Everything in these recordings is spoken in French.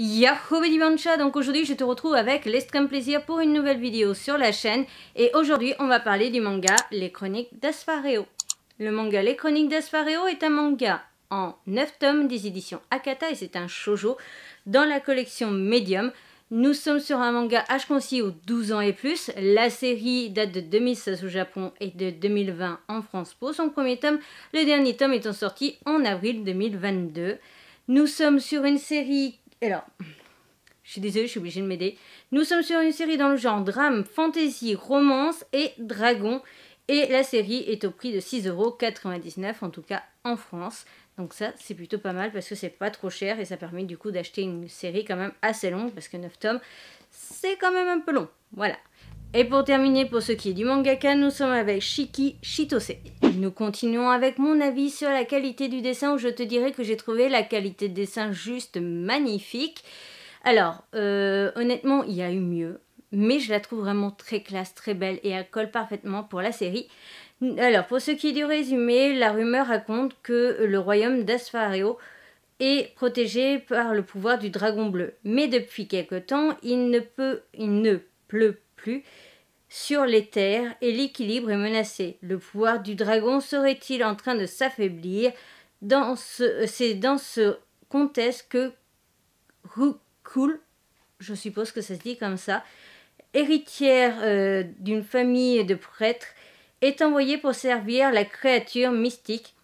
Yahoo divancha donc aujourd'hui je te retrouve avec l'extrême plaisir pour une nouvelle vidéo sur la chaîne et aujourd'hui on va parler du manga Les Chroniques d'Asphareo. Le manga Les Chroniques d'Asphareo est un manga en 9 tomes des éditions Akata et c'est un shoujo dans la collection Medium. Nous sommes sur un manga h concis aux 12 ans et plus. La série date de 2016 au Japon et de 2020 en France pour son premier tome, le dernier tome étant sorti en avril 2022. Nous sommes sur une série et alors, je suis désolée, je suis obligée de m'aider. Nous sommes sur une série dans le genre drame, fantasy, romance et dragon. Et la série est au prix de 6,99€ en tout cas en France. Donc ça, c'est plutôt pas mal parce que c'est pas trop cher et ça permet du coup d'acheter une série quand même assez longue parce que 9 tomes, c'est quand même un peu long. Voilà. Et pour terminer, pour ce qui est du mangaka, nous sommes avec Shiki Shitose. Nous continuons avec mon avis sur la qualité du dessin où je te dirais que j'ai trouvé la qualité de dessin juste magnifique. Alors, euh, honnêtement, il y a eu mieux, mais je la trouve vraiment très classe, très belle et elle colle parfaitement pour la série. Alors, pour ce qui est du résumé, la rumeur raconte que le royaume d'Aspharéo est protégé par le pouvoir du dragon bleu. Mais depuis quelque temps, il ne peut, il ne pleut plus sur les terres et l'équilibre est menacé. Le pouvoir du dragon serait-il en train de s'affaiblir dans ce, euh, dans ce contexte que Rukul, je suppose que ça se dit comme ça, héritière euh, d'une famille de prêtres, est envoyée pour servir la créature mystique.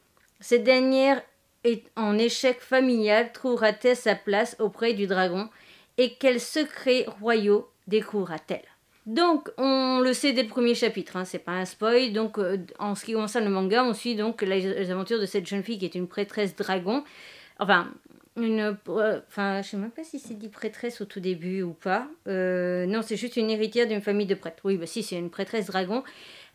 Cette dernière est en échec familial trouvera-t-elle sa place auprès du dragon et quels secrets royaux découvrira-t-elle donc, on le sait dès le premier chapitre, hein, c'est pas un spoil. Donc, euh, en ce qui concerne le manga, on suit donc les, aventures de cette jeune fille qui est une prêtresse dragon. Enfin, une. Euh, enfin, je sais même pas si c'est dit prêtresse au tout début ou pas. Euh, non, c'est juste une héritière d'une famille de prêtres. Oui, bah si, c'est une prêtresse dragon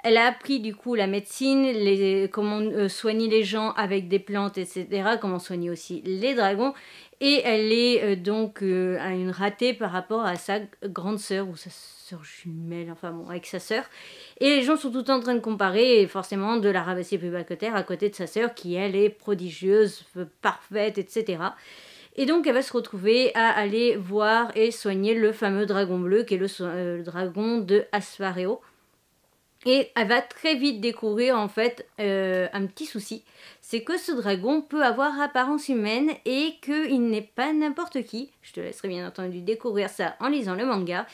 elle a appris du coup la médecine, comment euh, soigner les gens avec des plantes, etc. Comment soigner aussi les dragons. Et elle est euh, donc euh, à une ratée par rapport à sa grande sœur ou sa sœur jumelle, enfin bon, avec sa sœur. Et les gens sont tout le temps en train de comparer, et forcément, de la rabaisser plus bas que terre à côté de sa sœur qui, elle, est prodigieuse, parfaite, etc. Et donc elle va se retrouver à aller voir et soigner le fameux dragon bleu qui est le, dragon de Asfareo. Et elle va très vite découvrir en fait euh, un petit souci, c'est que ce dragon peut avoir apparence humaine et qu'il n'est pas n'importe qui. Je te laisserai bien entendu découvrir ça en lisant le manga,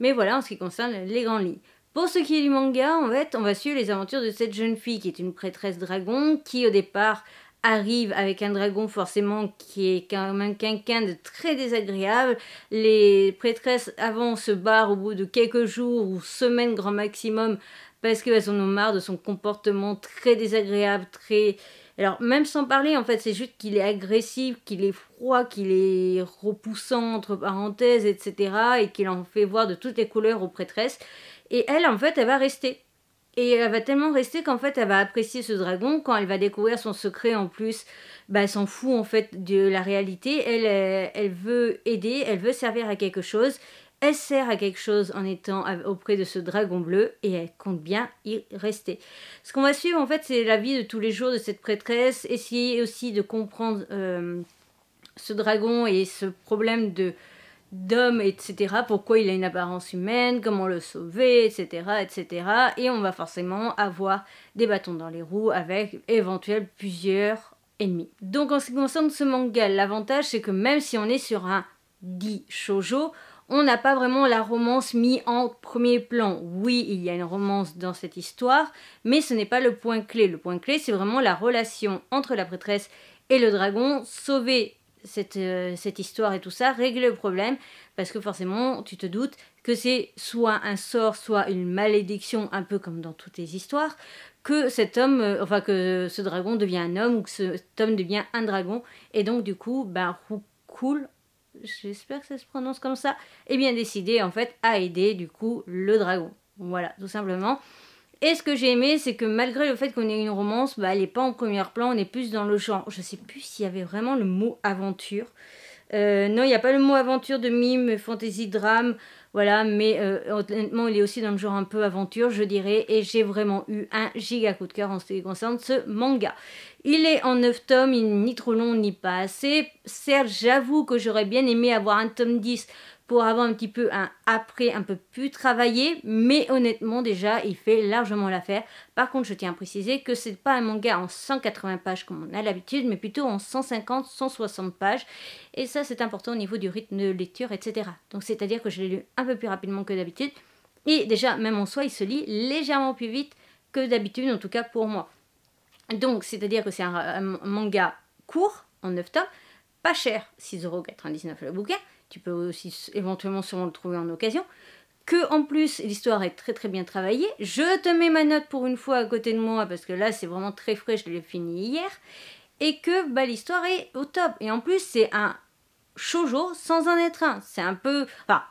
mais voilà en ce qui concerne les grands lits. Pour ce qui est du manga, en fait, on va suivre les aventures de cette jeune fille qui est une prêtresse dragon qui au départ arrive avec un dragon forcément qui est quand même quelqu'un de très désagréable. Les prêtresses avant se barrent au bout de quelques jours ou semaines grand maximum parce qu'elles en ont marre de son comportement très désagréable, très... Alors même sans parler, en fait, c'est juste qu'il est agressif, qu'il est froid, qu'il est repoussant, entre parenthèses, etc. Et qu'il en fait voir de toutes les couleurs aux prêtresses. Et elle, en fait, elle va rester. Et elle va tellement rester qu'en fait, elle va apprécier ce dragon. Quand elle va découvrir son secret en plus, bah, elle s'en fout en fait de la réalité. Elle, euh, elle veut aider, elle veut servir à quelque chose. Elle sert à quelque chose en étant auprès de ce dragon bleu et elle compte bien y rester. Ce qu'on va suivre en fait, c'est la vie de tous les jours de cette prêtresse. Essayer aussi de comprendre euh, ce dragon et ce problème de d'hommes, etc. Pourquoi il a une apparence humaine, comment le sauver, etc., etc. Et on va forcément avoir des bâtons dans les roues avec éventuellement plusieurs ennemis. Donc en ce qui concerne ce manga, l'avantage c'est que même si on est sur un dit shoujo, on n'a pas vraiment la romance mise en premier plan. Oui, il y a une romance dans cette histoire, mais ce n'est pas le point clé. Le point clé, c'est vraiment la relation entre la prêtresse et le dragon, sauver euh, cette, histoire et tout ça, régler le problème, parce que forcément, tu te doutes que c'est soit un sort, soit une malédiction, un peu comme dans toutes les histoires, que cet homme, euh, enfin que ce dragon devient un homme ou que cet homme devient un dragon. Et donc, du coup, ben, Rukul, j'espère que ça se prononce comme ça, est eh bien décidé en fait à aider du coup le dragon. Voilà, tout simplement. Et ce que j'ai aimé, c'est que malgré le fait qu'on ait une romance, bah, elle n'est pas en premier plan, on est plus dans le genre. Je sais plus s'il y avait vraiment le mot aventure. Euh, non, il n'y a pas le mot aventure de mime, fantasy, drame, voilà, mais euh, honnêtement, il est aussi dans le genre un peu aventure, je dirais, et j'ai vraiment eu un giga coup de cœur en ce qui concerne ce manga. Il est en 9 tomes, il n'est ni trop long ni pas assez. Certes, j'avoue que j'aurais bien aimé avoir un tome 10 pour avoir un petit peu un après un peu plus travaillé, mais honnêtement déjà il fait largement l'affaire par contre, je tiens à préciser que c'est pas un manga en 180 pages comme on a l'habitude, mais plutôt en 150, 160 pages. Et ça, c'est important au niveau du rythme de lecture, etc. Donc, c'est-à-dire que je l'ai lu un peu plus rapidement que d'habitude. Et déjà, même en soi, il se lit légèrement plus vite que d'habitude, en tout cas pour moi. Donc, c'est-à-dire que c'est un, manga court, en 9 tomes, pas cher, 6,99€ le bouquin. Tu peux aussi éventuellement sûrement le trouver en occasion que en plus l'histoire est très très bien travaillée. Je te mets ma note pour une fois à côté de moi parce que là c'est vraiment très frais, je l'ai fini hier. Et que bah, l'histoire est au top. Et en plus c'est un shoujo sans en être un. C'est un peu... Enfin,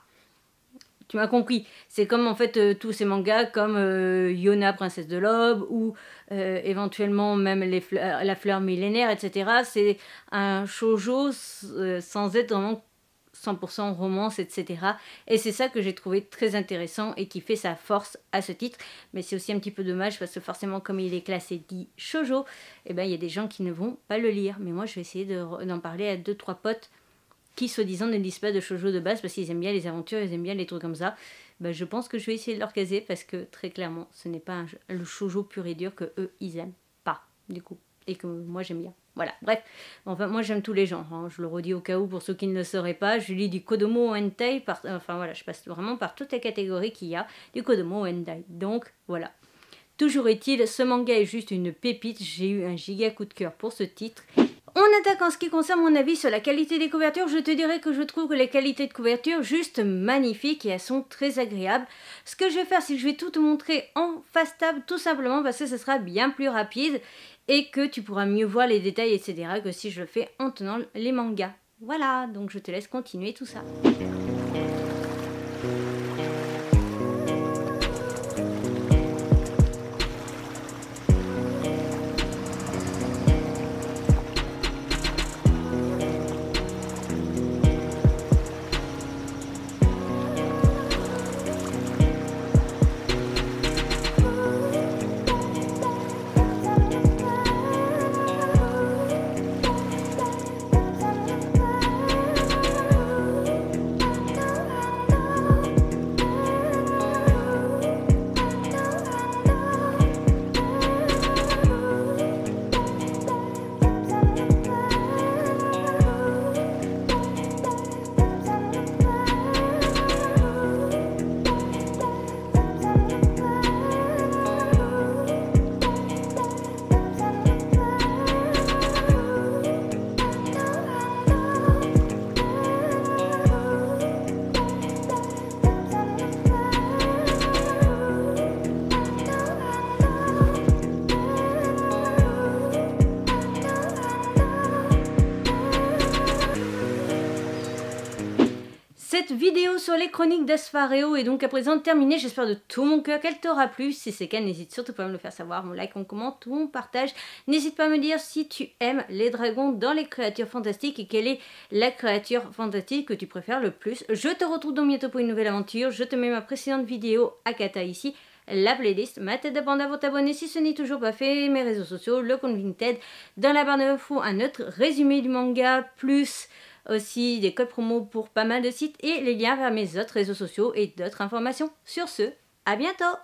tu m'as compris. C'est comme en fait euh, tous ces mangas comme euh, Yona, Princesse de l'Aube ou euh, éventuellement même les La Fleur Millénaire, etc. C'est un shoujo sans être vraiment 100% romance, etc. Et c'est ça que j'ai trouvé très intéressant et qui fait sa force à ce titre. Mais c'est aussi un petit peu dommage parce que forcément, comme il est classé dit shojo, eh ben, il y a des gens qui ne vont pas le lire. Mais moi, je vais essayer d'en parler à deux, trois potes qui, soi-disant, ne lisent pas de shoujo de base parce qu'ils aiment bien les aventures, ils aiment bien les trucs comme ça. Ben, je pense que je vais essayer de leur caser parce que, très clairement, ce n'est pas le shoujo pur et dur que eux, ils aiment pas, du coup. Et que moi, j'aime bien. Voilà, bref. Enfin, moi j'aime tous les genres. Hein. Je le redis au cas où pour ceux qui ne le sauraient pas. Je lis du Kodomo Hentai. Par... Enfin voilà, je passe vraiment par toutes les catégories qu'il y a du Kodomo Hentai. Donc voilà. Toujours est-il, ce manga est juste une pépite. J'ai eu un giga coup de cœur pour ce titre. On attaque en ce qui concerne mon avis sur la qualité des couvertures. Je te dirais que je trouve que les qualités de couverture juste magnifiques et elles sont très agréables. Ce que je vais faire, c'est que je vais tout te montrer en fast table, tout simplement parce que ce sera bien plus rapide et que tu pourras mieux voir les détails, etc. que si je le fais en tenant les mangas. Voilà, donc je te laisse continuer tout ça. les chroniques d'Asphareo est donc à présent terminée. J'espère de tout mon cœur qu'elle t'aura plu. Si c'est le cas, n'hésite surtout pas à me le faire savoir. Mon like, mon commente ou mon partage. N'hésite pas à me dire si tu aimes les dragons dans les créatures fantastiques et quelle est la créature fantastique que tu préfères le plus. Je te retrouve donc bientôt pour une nouvelle aventure. Je te mets ma précédente vidéo à Kata ici la playlist, ma tête de panda pour t'abonner si ce n'est toujours pas fait, mes réseaux sociaux, le compte Vinted, dans la barre de un autre résumé du manga, plus aussi des codes promo pour pas mal de sites et les liens vers mes autres réseaux sociaux et d'autres informations. Sur ce, à bientôt